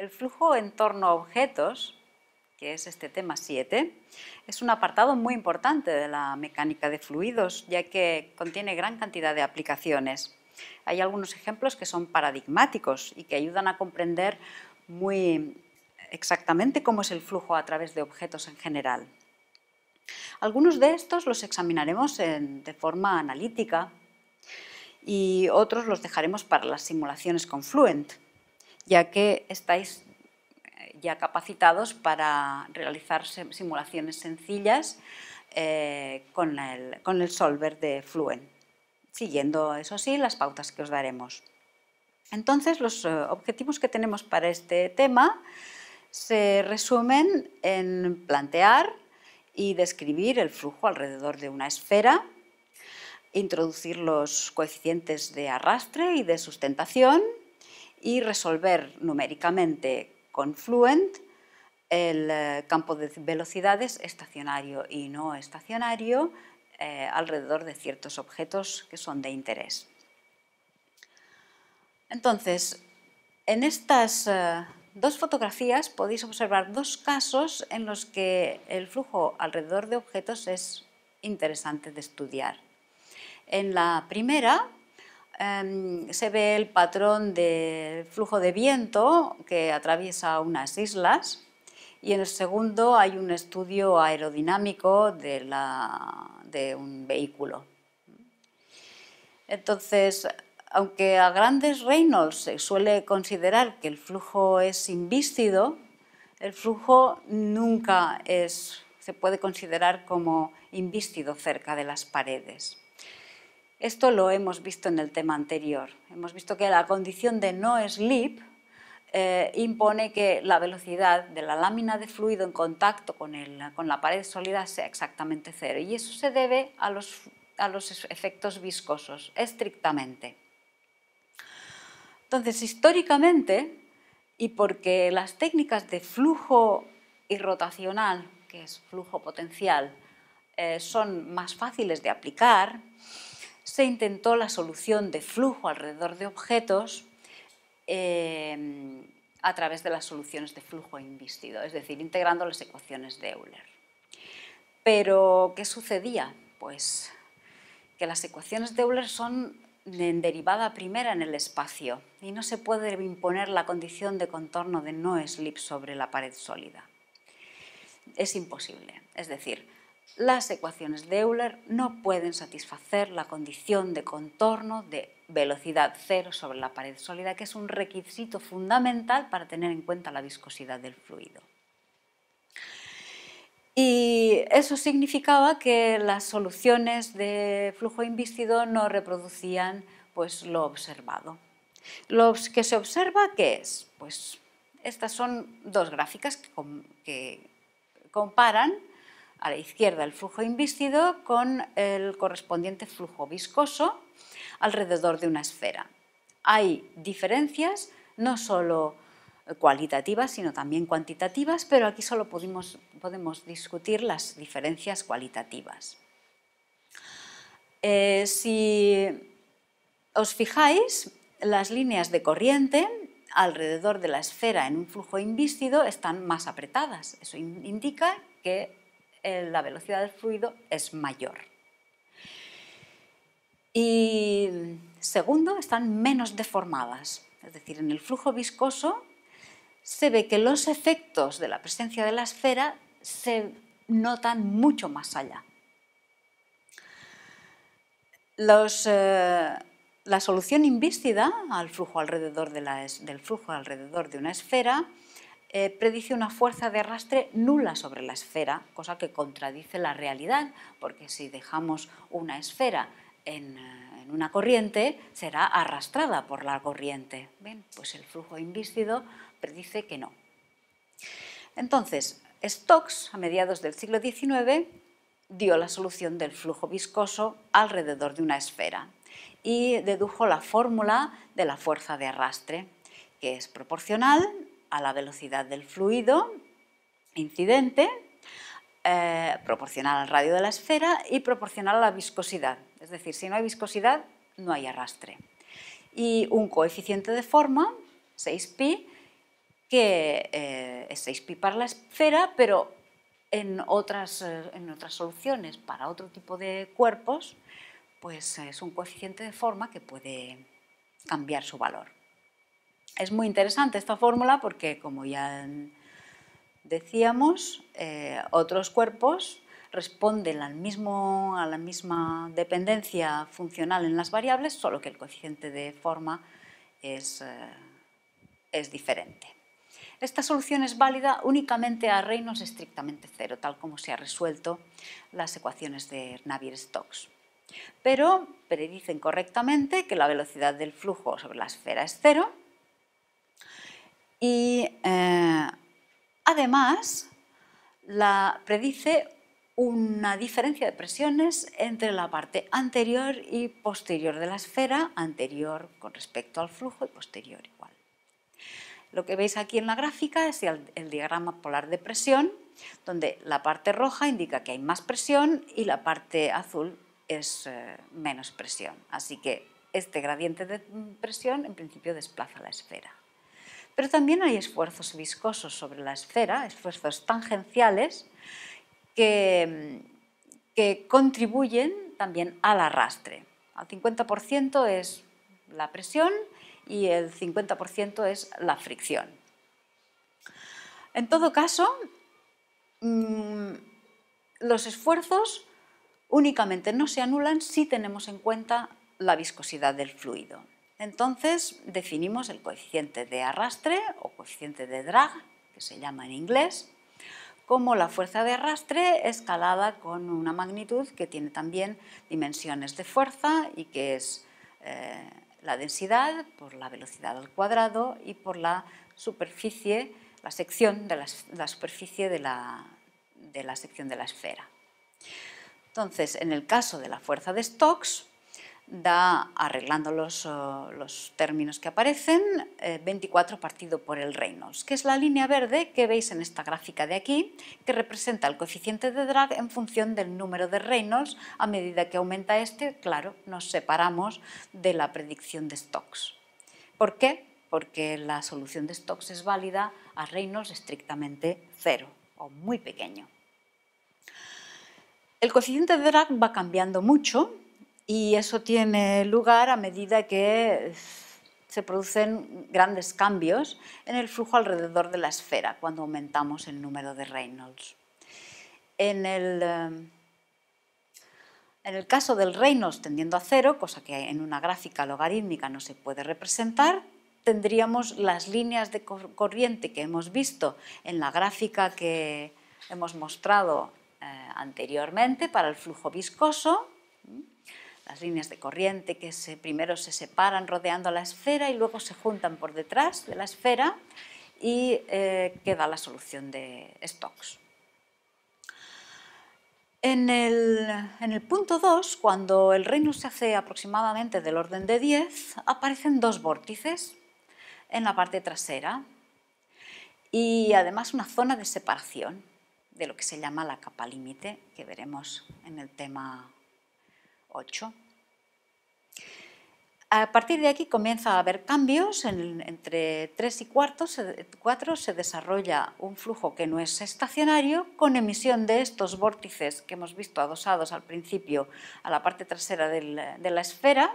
El flujo en torno a objetos, que es este tema 7, es un apartado muy importante de la mecánica de fluidos, ya que contiene gran cantidad de aplicaciones. Hay algunos ejemplos que son paradigmáticos y que ayudan a comprender muy exactamente cómo es el flujo a través de objetos en general. Algunos de estos los examinaremos de forma analítica y otros los dejaremos para las simulaciones con Fluent, ya que estáis eh, ya capacitados para realizar simulaciones sencillas eh, con, el, con, el, solver de Fluent, siguiendo, eso sí, las pautas que os daremos. Entonces, los eh, objetivos que tenemos para este tema se resumen en plantear y describir el flujo alrededor de una esfera, introducir los coeficientes de arrastre y de sustentación, y resolver numéricamente con Fluent el eh, campo de velocidades estacionario y no estacionario eh, alrededor de ciertos objetos que son de interés. Entonces, en estas eh, dos fotografías podéis observar dos casos en los que el flujo alrededor de objetos es interesante de estudiar. En la primera Em, se ve el patrón del flujo de viento que atraviesa unas islas y en el segundo hay un estudio aerodinámico de, un vehículo. Entonces, aunque a grandes reinos se suele considerar que el flujo es invístido, el flujo nunca se puede considerar como invístido cerca de las paredes. Esto lo hemos visto en el tema anterior. Hemos visto que la condición de no slip eh, impone que la velocidad de la lámina de fluido en contacto con, la pared sólida sea exactamente cero. Y eso se debe a los, efectos viscosos, estrictamente. Entonces, históricamente, y porque las técnicas de flujo irrotacional, que es flujo potencial, eh, son más fáciles de aplicar, se intentó la solución de flujo alrededor de objetos eh, a través de las soluciones de flujo invistido, es decir, integrando las ecuaciones de Euler. Pero, ¿qué sucedía? Pues que las ecuaciones de Euler son en derivada primera en el espacio y no se puede imponer la condición de contorno de no slip sobre la pared sólida. Es imposible. Es decir, las ecuaciones de Euler no pueden satisfacer la condición de contorno de velocidad cero sobre la pared sólida, que es un requisito fundamental para tener en cuenta la viscosidad del fluido. Y eso significaba que las soluciones de flujo invístido no reproducían pues, lo observado. Lo que se observa, ¿qué es? Pues estas son dos gráficas que comparan a la izquierda el flujo invístido con el correspondiente flujo viscoso alrededor de una esfera. Hay diferencias no solo cualitativas, sino también cuantitativas, pero aquí solo podemos, podemos discutir las diferencias cualitativas. Eh, si os fijáis, las líneas de corriente alrededor de la esfera en un flujo invístido están más apretadas. Eso indica que eh, la velocidad del fluido es mayor. Y segundo, están menos deformadas. Es decir, en el flujo viscoso se ve que los efectos de la presencia de la esfera se notan mucho más allá. Eh, la solución invístida al flujo alrededor del flujo alrededor de una esfera eh, predice una fuerza de arrastre nula sobre la esfera, cosa que contradice la realidad, porque si dejamos una esfera en, eh, una corriente, será arrastrada por la corriente. pues el flujo invícido predice que no. Entonces, Stokes, a mediados del siglo XIX, dio la solución del flujo viscoso alrededor de una esfera y dedujo la fórmula de la fuerza de arrastre, que es proporcional a la velocidad del fluido incidente, eh, proporcional al radio de la esfera y proporcional a la viscosidad. Es decir, si no hay viscosidad, no hay arrastre. Y un coeficiente de forma, 6pi, que eh, es 6pi para la esfera, pero en otras, eh, en otras soluciones para otro tipo de cuerpos, pues es un coeficiente de forma que puede cambiar su valor. Es muy interesante esta fórmula porque, como ya decíamos, eh, otros cuerpos responden al mismo, a la misma dependencia funcional en las variables, solo que el coeficiente de forma eh, es, diferente. Esta solución es válida únicamente a reinos estrictamente cero, tal como se ha resuelto las ecuaciones de Navier-Stokes. Pero predicen correctamente que la velocidad del flujo sobre la esfera es cero y eh, además la predice una diferencia de presiones entre la parte anterior y posterior de la esfera, anterior con respecto al flujo y posterior igual. Lo que veis aquí en la gráfica es el, diagrama polar de presión, donde la parte roja indica que hay más presión y la parte azul es eh, menos presión. Así que este gradiente de presión en principio desplaza la esfera pero también hay esfuerzos viscosos sobre la esfera, esfuerzos tangenciales que, contribuyen también al arrastre. Al 50% es la presión y el 50% es la fricción. En todo caso, mm, los esfuerzos únicamente no se anulan si tenemos en cuenta la viscosidad del fluido. Entonces definimos el coeficiente de arrastre o coeficiente de drag, que se llama en inglés, como la fuerza de arrastre escalada con una magnitud que tiene también dimensiones de fuerza y que es eh, la densidad por la velocidad al cuadrado y por la superficie, la sección de la, superficie de la, de la sección de la esfera. Entonces, en el caso de la fuerza de Stokes, da, arreglando los, términos que aparecen, 24 eh, partido por el Reynolds, que es la línea verde que veis en esta gráfica de aquí, que representa el coeficiente de drag en función del número de Reynolds. A medida que aumenta este, claro, nos separamos de la predicción de stocks. ¿Por qué? Porque la solución de stocks es válida a Reynolds estrictamente cero o muy pequeño. El coeficiente de drag va cambiando mucho y eso tiene lugar a medida que se producen grandes cambios en el flujo alrededor de la esfera cuando aumentamos el número de Reynolds. En el, eh, en el caso del Reynolds tendiendo a cero, cosa que en una gráfica logarítmica no se puede representar, tendríamos las líneas de corriente que hemos visto en la gráfica que hemos mostrado eh, anteriormente para el flujo viscoso las líneas de corriente que primero se separan rodeando la esfera y luego se juntan por detrás de la esfera y eh, queda la solución de Stokes. En el, en el punto 2, cuando el reino se hace aproximadamente del orden de 10, aparecen dos vórtices en la parte trasera y además una zona de separación de lo que se llama la capa límite, que veremos en el tema a partir de aquí comienza a haber cambios, entre 3 y 4 se, desarrolla un flujo que no es estacionario con emisión de estos vórtices que hemos visto adosados al principio a la parte trasera de la esfera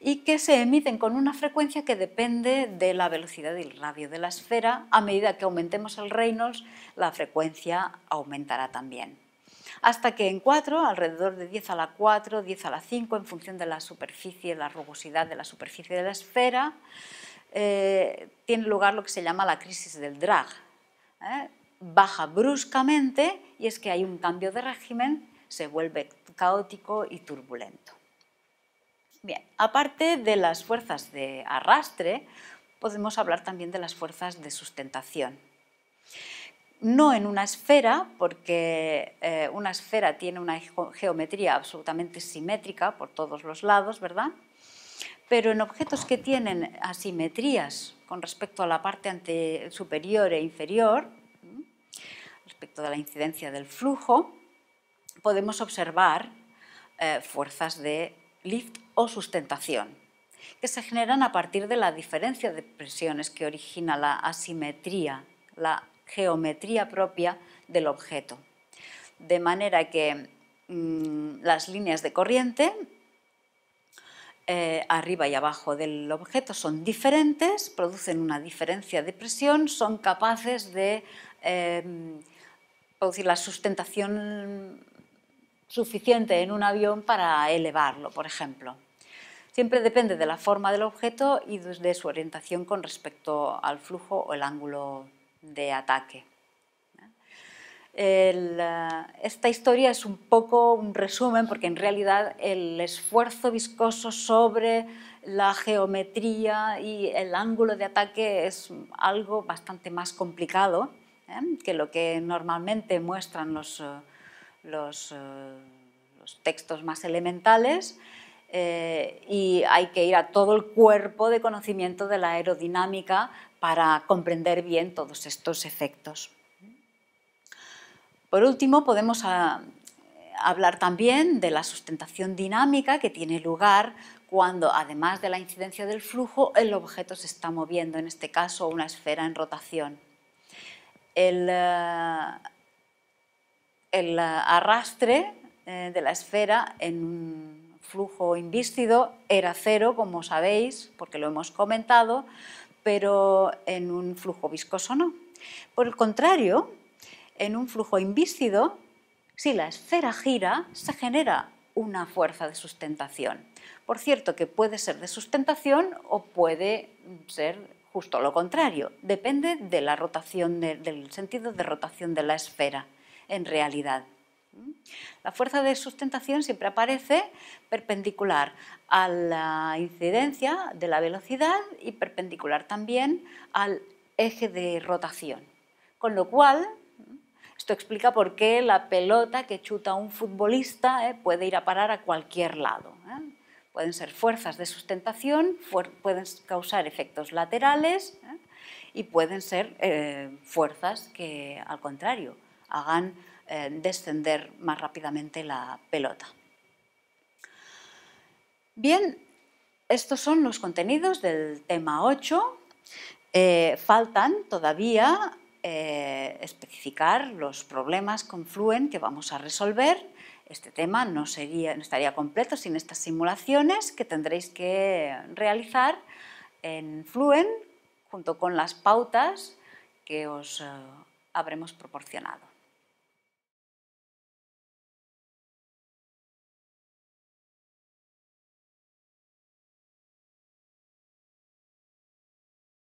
y que se emiten con una frecuencia que depende de la velocidad y el radio de la esfera. A medida que aumentemos el Reynolds, la frecuencia aumentará también hasta que en 4, alrededor de 10 a la 4, 10 a la 5, en función de la superficie, la rugosidad de la superficie de la esfera, eh, tiene lugar lo que se llama la crisis del drag. ¿eh? Baja bruscamente y es que hay un cambio de régimen, se vuelve caótico y turbulento. Bien, aparte de las fuerzas de arrastre, podemos hablar también de las fuerzas de sustentación no en una esfera, porque eh, una esfera tiene una geometría absolutamente simétrica por todos los lados, ¿verdad? Pero en objetos que tienen asimetrías con respecto a la parte superior e inferior, respecto de la incidencia del flujo, podemos observar eh, fuerzas de lift o sustentación, que se generan a partir de la diferencia de presiones que origina la asimetría, la geometría propia del objeto. De manera que mm, las líneas de corriente eh, arriba y abajo del objeto son diferentes, producen una diferencia de presión, son capaces de em, producir la sustentación suficiente en un avión para elevarlo, por ejemplo. Siempre depende de la forma del objeto y de su orientación con respecto al flujo o el ángulo de ataque. Eh, esta historia es un poco un resumen porque en realidad el esfuerzo viscoso sobre la geometría y el ángulo de ataque es algo bastante más complicado ¿eh? que lo que normalmente muestran los, eh, los textos más elementales eh, y hay que ir a todo el cuerpo de conocimiento de la aerodinámica para comprender bien todos estos efectos. Por último, podemos ah, hablar también de la sustentación dinámica que tiene lugar cuando, además de la incidencia del flujo, el objeto se está moviendo, en este caso una esfera en rotación. El, eh, el arrastre eh, de la esfera en un flujo invístido era cero, como sabéis, porque lo hemos comentado, pero en un flujo viscoso no. Por el contrario, en un flujo invístido, si la esfera gira, se genera una fuerza de sustentación. Por cierto, que puede ser de sustentación o puede ser justo lo contrario. Depende de la rotación, del sentido de rotación de la esfera, en realidad. La fuerza de sustentación siempre aparece perpendicular a la incidencia de la velocidad y perpendicular también al eje de rotación. Con lo cual, esto explica por qué la pelota que chuta un futbolista eh, puede ir a parar a cualquier lado. Eh. Pueden ser fuerzas de sustentación, pueden causar efectos laterales eh, y pueden ser fuerzas que, al contrario, hagan eh, descender más rápidamente la pelota. Bien, estos son los contenidos del tema 8. Eh, faltan todavía eh, especificar los problemas con Fluent que vamos a resolver. Este tema no, sería, no estaría completo sin estas simulaciones que tendréis que realizar en Fluent junto con las pautas que os habremos proporcionado.